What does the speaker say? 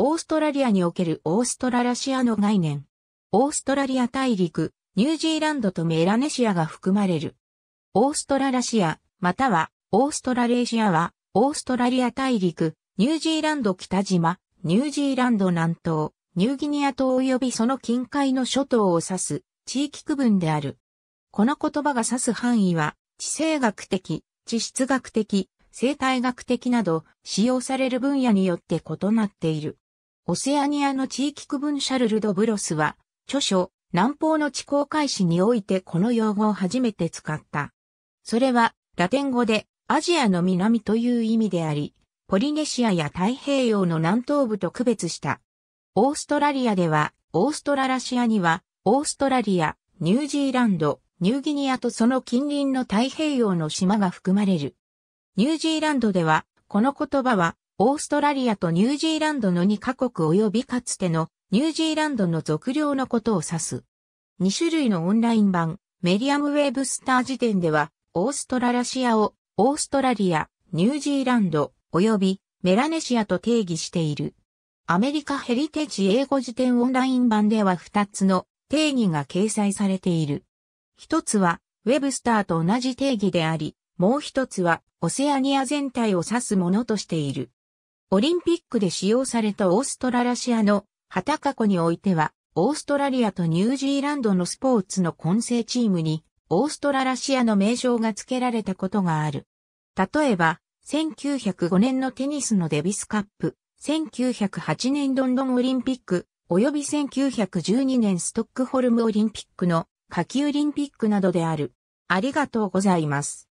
オーストラリアにおけるオーストララシアの概念。オーストラリア大陸、ニュージーランドとメラネシアが含まれる。オーストララシア、またはオーストラレシアは、オーストラリア大陸、ニュージーランド北島、ニュージーランド南東、ニューギニア島及びその近海の諸島を指す地域区分である。この言葉が指す範囲は、地政学的、地質学的、生態学的など、使用される分野によって異なっている。オセアニアの地域区分シャルル・ド・ブロスは、著書、南方の地高開始においてこの用語を初めて使った。それは、ラテン語で、アジアの南という意味であり、ポリネシアや太平洋の南東部と区別した。オーストラリアでは、オーストララシアには、オーストラリア、ニュージーランド、ニューギニアとその近隣の太平洋の島が含まれる。ニュージーランドでは、この言葉は、オーストラリアとニュージーランドの2カ国及びかつてのニュージーランドの俗領のことを指す。2種類のオンライン版、メディアム・ウェブスター時点では、オーストララシアをオーストラリア、ニュージーランド、及びメラネシアと定義している。アメリカヘリテージ英語辞典オンライン版では2つの定義が掲載されている。一つは、ウェブスターと同じ定義であり、もう一つは、オセアニア全体を指すものとしている。オリンピックで使用されたオーストララシアの旗過去においては、オーストラリアとニュージーランドのスポーツの混成チームに、オーストララシアの名称が付けられたことがある。例えば、1905年のテニスのデビスカップ、1908年ロンドンオリンピック、及び1912年ストックホルムオリンピックの下級オリンピックなどである。ありがとうございます。